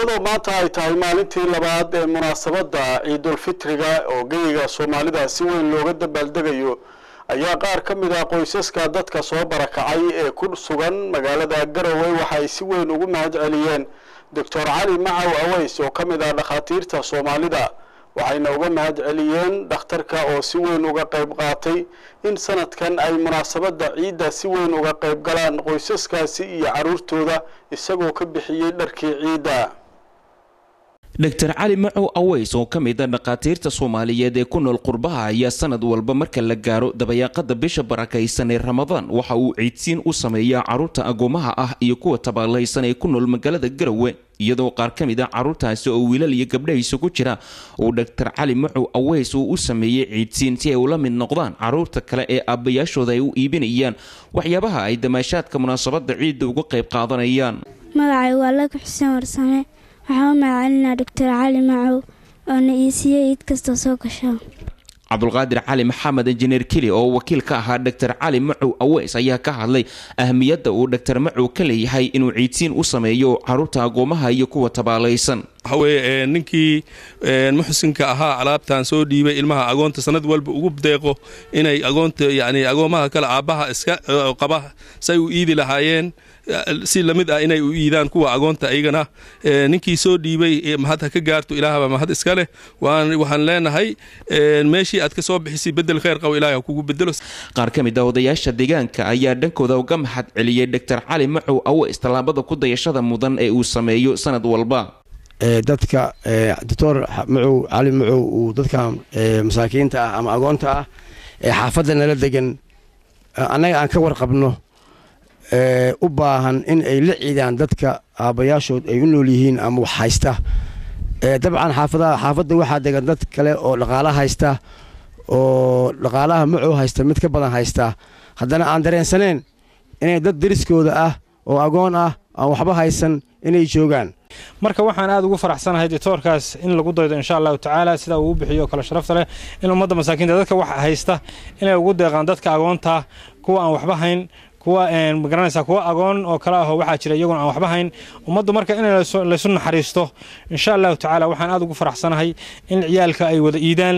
iyadoo maanta ay tahay maalintii labaad ee munaasabadda ciidulfitriga oo geyiga soomaalida si weyn looga dabaaldegayo ayaa qaar ka mid ah qoysaska dadka soo barakacay ee ku sugan magaalada garowe waxaay si weyn ugu mahad celiyeen doctor cali macaw aweys oo ka mid ah dhakhaatiirta soomaalida waxayna uga mahad celiyeen dhakhtarka oo si weyn uga qayb qaatay in sanadkan ay munaasabadda ciidda si weyn uga qayb galaan qoysaskaasi iyo carruurtooda isagoo ka bixiyey dharkii ciidda dr cali macow aweys oo ka mid a ah dhakhaatiirta soomaaliyeed ee ku nool qurbaha ayaa sanad walba marka la gaaro dabayaaqada bisha barakaysan ee ramadaan waxa uu ciidsiin u sameeyaa carruurta agoomaha ah iyo kuwa tabaalaysan ee ku nool magaalada garowe iyadoo qaar ka mid a ah carruurtaasi oo wiilal iyo gabdha isugu jira uu dr cali macow aweys uu u sameeyey ciidsiin si ay ula mid noqdaan caruurta kale ee aabayaashooda ay u iibinayaan waxyaabaha ay damaashaadka munaasabadda ciidda uga qayb qaadanayaan magacay xuseen waxaa u magacaalinaa doctor cali macow oona iisiiya iid kastoo soo gasho cabdulqaadir cali maxamed injineer keli oo wakiil ka ahaa dor cali macow aweys ayaa ka hadlay ahmiyadda uu dhor macow ka leeyahay inuu ciidsiin u sameeyo caruurta agoomaha iyo kuwa tabaalaysan waxaweye eh, ninkii eh, muxsinka ahaa alaabtan soo dhiibay ilmaha agoonta sanad walba ugu deeqo inay agoonta yani agoomaha kale aabbaha iska eh, qaba say u iidi lahaayeen si lamid ah inay u iidaan kuwa agoonta iyagana eh, ninkii soo dhiibay eh, mahad ka gaarto ilaahaba mahad iska leh leenahay eh, meeshii aad ka soo bixisay bedel kheyr qaw ilaah kugu bedelo qaar ka mid ah odayaasha deegaanka ayaa dhankooda uga mahad celiyey doctor cali macow awo istilaabada ku dayashada mudan ee uu sameeyo sanad walba dadka doctor macow cali macow uu dadka masaakiinta ah ama agoonta ah ee xaafadda nala degan annaga aan ka warqabno u baahan in ay la ciidaan dadka aabayaashood ay u nool yihiin ama wax haysta eh, dabcan xaafadaha xaafadda waxaa degan dad kale oo dhaqaala haysta oo dhaqaalaha macoo haysta mid ka badan haysta haddana aan dareensaneen inay dad dariskooda ah oo agoon ah aan waxba haysan inay joogaan marka waxaan aad ugu faraxsanahay ditoorkaas in lagu daydo insha allahu tacaala sida uu u bixiyo kale sharafta leh in ummadda masaakiinta dadka wax haysta inay ugu deeqaan dadka agoonta kuwa aan waxba hayn kuwa magaranaysaa kuwa agoon oo kale ahoo waxaa jira iyaguna aan waxba hayn ummaddu marka in laysu naxariisto insha allahu tacaala waxaan aad ugu faraxsanahay in ciyaalka ay wada iidaan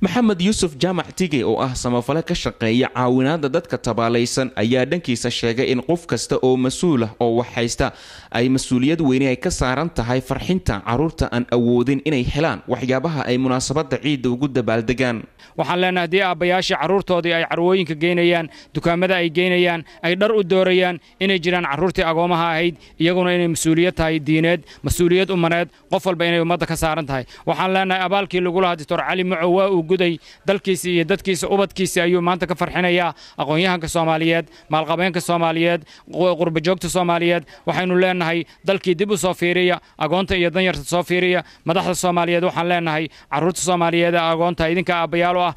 maxamed yuusuf jaamac tige oo ah samafale ka shaqeeya caawinaadda dadka tabaalaysan ayaa dhankiisa sheegay in qof kasta oo mas-uulah oo waxhaysta ay mas-uuliyad weyne ay ka saaran tahay farxinta caruurta aan awoodin inay helaan waxyaabaha ay munaasabadda ciidda ugu dabaaldegaan waxaan leenahay haddii aabbayaashii caruurtoodii ay carwooyinka geynayaan dukaamada ay geynayaan ay dhar u doorayaan inay jiraan caruurtii agoomaha ahayd iyaguna inay mas-uuliyad tahay diineed mas-uuliyad umaneed qof walba inay ummadda ka saaran tahay waxaan leenahay abaalkii lagula haditoor cali mucow waa uu guday dalkiisa iyo dadkiisa ubadkiisa ayuu maanta ka farxinayaa aqoon-yahanka soomaaliyeed maalqabeenka soomaaliyeed qurbajoogta soomaaliyeed waxaynu leenahay dalkii dib u soo fiiriya agoonta iyo danyarta soo fiiriya madaxda soomaaliyeed waxaan leenahay caruurta soomaaliyeed ee agoonta idinka aabbayaal u ah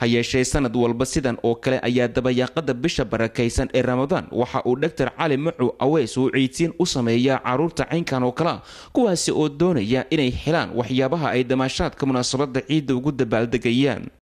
ha yeeshee sanad walba sidan oo kale ayaa dabayaaqada bisha barakaysan ee ramadaan waxa uu dhaktar cali macu aweys uu ciidsiin u sameeyaa caruurta caynkan oo kalea ah, kuwaasi oo doonaya inay helaan waxyaabaha ay damaashaadka munaasabadda ciidda ugu dabaaldegayaan